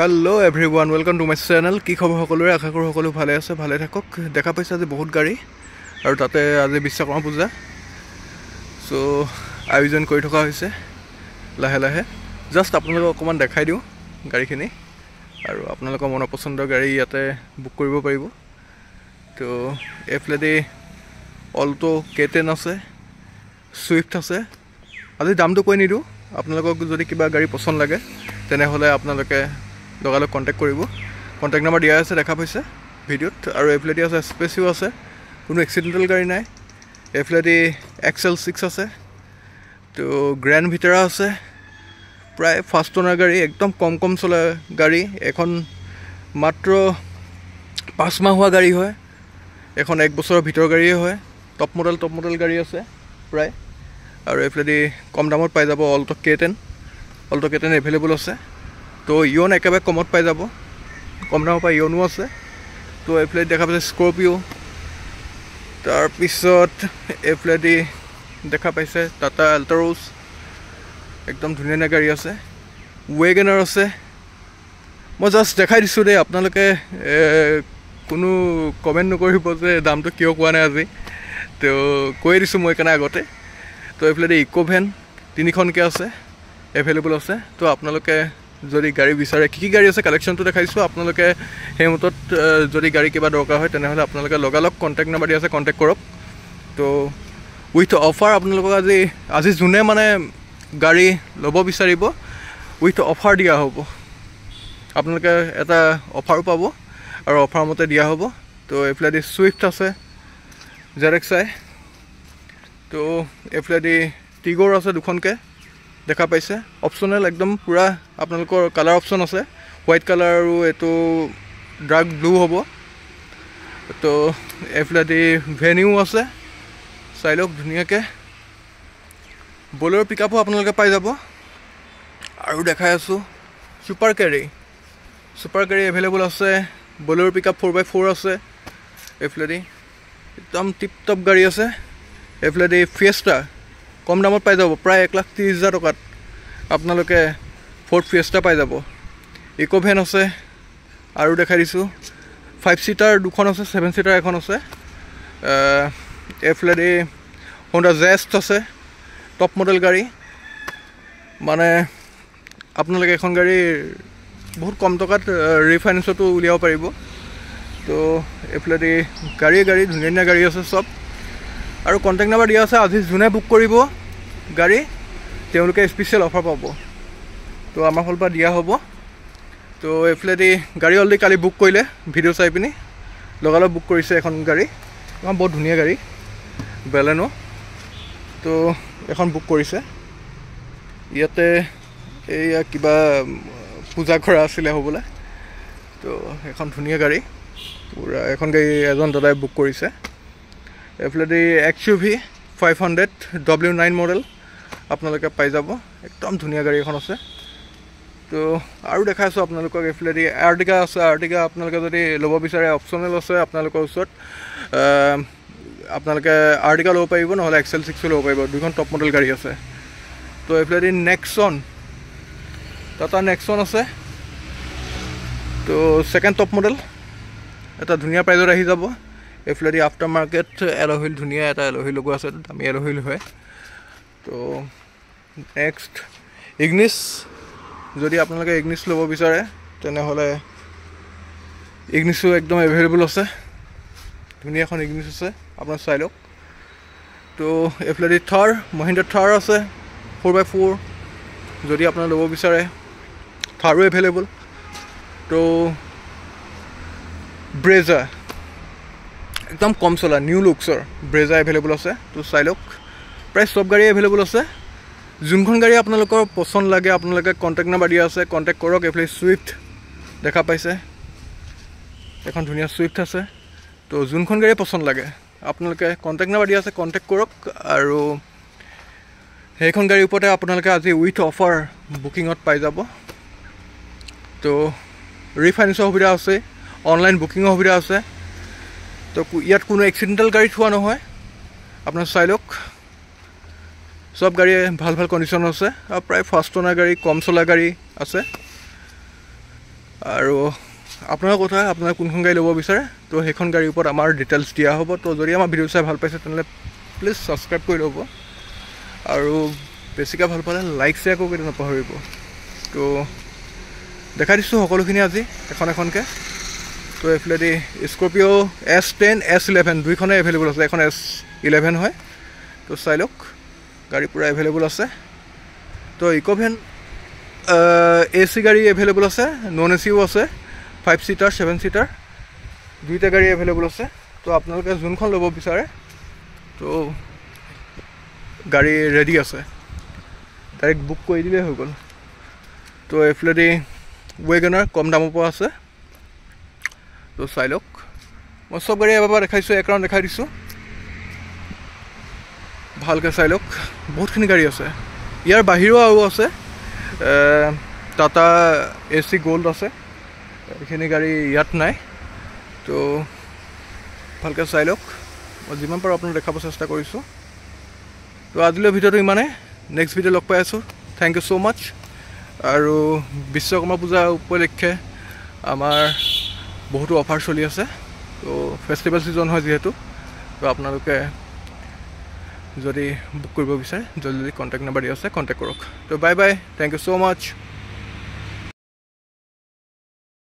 hello' everyone welcome to my channel কি খবৰ সকলোৰে আশা কৰোঁ সকলো ভালে আছে ভালে থাকক দেখা পাইছে আজি বহুত গাড়ী আৰু তাতে আজি বিশ্বকৰ্মা পূজা চ' আয়োজন কৰি থকা হৈছে লাহে লাহে জাষ্ট আপোনালোকক অকণমান দেখাই দিওঁ গাড়ীখিনি আৰু আপোনালোকৰ মনৰ পচন্দৰ গাড়ী ইয়াতে বুক কৰিব পাৰিব ত' এইফালেদি অল্ট' কে টেন আছে ছুইফ্ট আছে আজি দামটো কৈ নিদিওঁ আপোনালোকক যদি কিবা গাড়ী পচন্দ লাগে তেনেহ'লে আপোনালোকে লগালগ কণ্টেক্ট কৰিব কণ্টেক্ট নাম্বাৰ দিয়া আছে দেখা পাইছে ভিডিঅ'ত আৰু এফিলেটি আছে স্পেচিও আছে কোনো এক্সিডেণ্টেল গাড়ী নাই এফিলেটি এক্সেল ছিক্স আছে তো গ্ৰেণ্ড ভিটেৰা আছে প্ৰায় ফাষ্ট অনাৰ গাড়ী একদম কম কম চলা গাড়ী এখন মাত্ৰ পাঁচ মাহ হোৱা গাড়ী হয় এখন এক বছৰৰ ভিতৰৰ গাড়ীয়ে হয় টপ মডেল টপ মডেল গাড়ী আছে প্ৰায় আৰু এইফালেদি কম দামত পাই যাব Alto' K ten Alto' K ten available আছে তো ইয়ন একেবাৰে কমত পাই যাব কম দামৰ পৰা ইয়নো আছে তো এইফালে দেখা পাইছে স্কৰপিঅ' তাৰপিছত এইফালেদি দেখা পাইছে টাটা এল্ট্ৰ'জ একদম ধুনীয়া গাড়ী আছে ৱেগেনাৰ আছে মই জাষ্ট দেখাই দিছোঁ দেই আপোনালোকে কোনো কমেণ্ট নকৰিব যে দামটো কিয় কোৱা নাই আজি তো কৈয়ে দিছোঁ মই এইকাৰণে আগতে তো এইফালেদি ইক'ভেন তিনিখনকৈ আছে এভেইলেবল আছে তো আপোনালোকে যদি গাড়ী বিচাৰে কি কি গাড়ী আছে কালেকশ্যনটো দেখাইছোঁ আপোনালোকে সেই মতত যদি গাড়ী কিবা দৰকাৰ হয় তেনেহ'লে আপোনালোকে লগালগ কণ্টেক্ট নাম্বাৰ দিয়া আছে কণ্টেক্ট কৰক তো উইথ অফাৰ আপোনালোকক আজি আজি যোনে মানে গাড়ী ল'ব বিচাৰিব উইথ অফাৰ দিয়া হ'ব আপোনালোকে এটা অফাৰো পাব আৰু অফাৰ মতে দিয়া হ'ব তো এইফালেদি চুইফ্ট আছে জেৰেক্স আই তো এইফালেদি টিগৰ আছে দুখনকৈ দেখা পাইছে অপশ্যনেল একদম পুৰা আপোনালোকৰ কালাৰ অপশ্যন আছে হোৱাইট কালাৰ আৰু এইটো ডাৰ্ক ব্লু হ'ব তো এইফালে দি ভেনিউ আছে চাই লওক ধুনীয়াকৈ বলেৰ পিকআপো আপোনালোকে পাই যাব আৰু দেখাই আছোঁ Super Carry Super Carry available আছে Bolero pickup four by four আছে এইফালে দি একদম টিপ টপ গাড়ী আছে এইফালে দি ফিয়েষ্টাৰ কম দামত পাই যাব প্রায় এক লাখ ত্রিশ হাজার টাকাত আপনার ফোর্ড ফিয়েস্টা পাই যাব ইকো ভেন আছে আর দেখাই দিছো ফাইভ সিটার দুখন আছে সেভেন সিটার এখন আছে এফলেট এই হোন্ডা জেস্ট আছে টপ মডেল গাড়ি মানে আপনার এখন গাড়ি বহুত কম টাকাত রিফাইনেন্সতো উলিয়াব পাৰিব তো এফলেট এই গাড়ি গাড়ি ধুনিয়া গাড়ি আছে সব আৰু কণ্টেক্ট নাম্বাৰ দিয়া আছে আজি যোনে বুক কৰিব গাড়ী তেওঁলোকে স্পেচিয়েল অফাৰ পাব তো আমাৰ ফালৰ পৰা দিয়া হ'ব তো এইফালেদি গাড়ী অলৰেডি কালি বুক কৰিলে ভিডিঅ' চাই পিনি লগালগ বুক কৰিছে এখন গাড়ী আমাৰ বহুত ধুনীয়া গাড়ী বেলেনো তো এখন বুক কৰিছে ইয়াতে এইয়া কিবা পূজা কৰা আছিলে হ'বলৈ তো এখন ধুনীয়া গাড়ী পূৰা এখন গাড়ী এজন দাদাই বুক কৰিছে এইফালেদি X U V five hundred W nine model আপোনালোকে পাই যাব একদম ধুনীয়া গাড়ী এখন আছে তো আৰু দেখাইছোঁ আপোনালোকক এইফালেদি আৰ্টিকা আছে আৰ্টিকা আপোনালোকে যদি ল'ব বিচাৰে অপচনেল আছে আপোনালোকৰ ওচৰত আপোনালোকে আৰ্টিকা ল'ব পাৰিব নহ'লে এক্সেল ছিক্সো ল'ব পাৰিব দুইখন টপ মডেল গাড়ী আছে তো এইফালেদি নেক্সন টাটা নেক্সন আছে তো ছেকেণ্ড টপ মডেল এটা ধুনীয়া প্ৰাইজত আহি যাব এইফালেদি আফটাৰ মাৰ্কেট এলহিল ধুনীয়া এটা এলহি লগোৱা আছে দামী এলহিল হয় তো নেক্সট ইগনিছ যদি আপোনালোকে ইগনিছ ল'ব বিচাৰে তেনেহ'লে ইগনিছো একদম এভেইলেবল আছে ধুনীয়া এখন ইগনিছ আছে আপোনাৰ চাই লওক তো এইফালেদি থাৰ মহিন্দ্ৰা থাৰ আছে ফ'ৰ বাই ফ'ৰ যদি আপোনাৰ ল'ব বিচাৰে থাৰো এভেইলেবল তো ব্ৰেজাৰ একদম কম চলা নিউ লুকছৰ ব্ৰেজাৰ এভেইলেবল আছে তো চাই লওক প্ৰায় চব গাড়ী এভেইলেবল আছে যোনখন গাড়ী আপোনালোকৰ পচন্দ লাগে আপোনালোকে কণ্টেক্ট নাম্বাৰ দিয়া আছে কণ্টেক্ট কৰক এইফালে ছুইফ্ট দেখা পাইছে এখন ধুনীয়া ছুইফ্ট আছে তো যোনখন গাড়ীয়ে পচন্দ লাগে আপোনালোকে কণ্টেক্ট নাম্বাৰ দিয়া আছে কণ্টেক্ট কৰক আৰু সেইখন গাড়ীৰ ওপৰতে আপোনালোকে আজি উইথ অফাৰ বুকিঙত পাই যাব তো ৰিফাইনেন্সৰ সুবিধা আছে অনলাইন বুকিঙৰ সুবিধা আছে তো ইয়াত কোনো এক্সিডেণ্টেল গাড়ী থোৱা নহয় আপোনাৰ চাই লওক চব গাড়ীয়ে ভাল ভাল কণ্ডিশ্যন আছে আৰু প্ৰায় ফাষ্ট অনা গাড়ী কম চলা গাড়ী আছে আৰু আপোনাৰ কথা আপোনাৰ কোনখন গাড়ী ল'ব বিচাৰে তো সেইখন গাড়ীৰ ওপৰত আমাৰ ডিটেইলছ দিয়া হ'ব তো যদি আমাৰ ভিডিঅ' চাই ভাল পাইছে তেনেহ'লে প্লিজ ছাবস্ক্ৰাইব কৰি ল'ব আৰু বেছিকৈ ভাল পালে লাইক শ্বেয়াৰ কৰিব কেতিয়াও নাপাহৰিব তো দেখাই দিছোঁ সকলোখিনি আজি এখন এখনকৈ তো এইফালেদি Scorpio' S ten S eleven দুইখনেই এভেইলেবল আছে এখন এছ ইলেভেন হয় তো চাই লওক গাড়ী পূৰা এভেইলেবল আছে তো ইক'ভেন এ চি গাড়ী এভেইলেবল আছে নন এ চিও আছে ফাইভ ছিটাৰ ছেভেন ছিটাৰ দুইটা গাড়ী এভেইলেবল আছে তো আপোনালোকে যোনখন ল'ব বিচাৰে তো গাড়ী ৰেডি আছে ডাইৰেক্ট বুক কৰি দিলেই হৈ গ'ল তো এইফালেদি ৱেগনাৰ কম দামৰ পৰা আছে তো চাই লওক মই চব গাড়ী এবাৰ দেখাইছোঁ একৰাউণ্ড দেখাই দিছোঁ ভালকৈ চাই লওক বহুতখিনি গাড়ী আছে ইয়াৰ বাহিৰেও আৰু আছে টাটা এ চি গ'ল্ড আছে এইখিনি গাড়ী ইয়াত নাই তো ভালকৈ চাই লওক মই যিমান পাৰোঁ আপোনাক দেখাব চেষ্টা কৰিছোঁ তো আজিলৈ ভিডিঅ'টো ইমানেই নেক্সট ভিডিঅ' লগ পাই আছোঁ থেংক ইউ ছ' মাছ আৰু বিশ্বকৰ্মা পূজা উপলক্ষে আমাৰ বহুতো অফাৰ চলি আছে তো ফেষ্টিভেল ছিজন হয় যিহেতু তো আপোনালোকে যদি বুক কৰিব বিচাৰে জলদি জলদি কণ্টেক্ট নাম্বাৰ দি আছে কণ্টেক্ট কৰক তো bye bye thank you so' much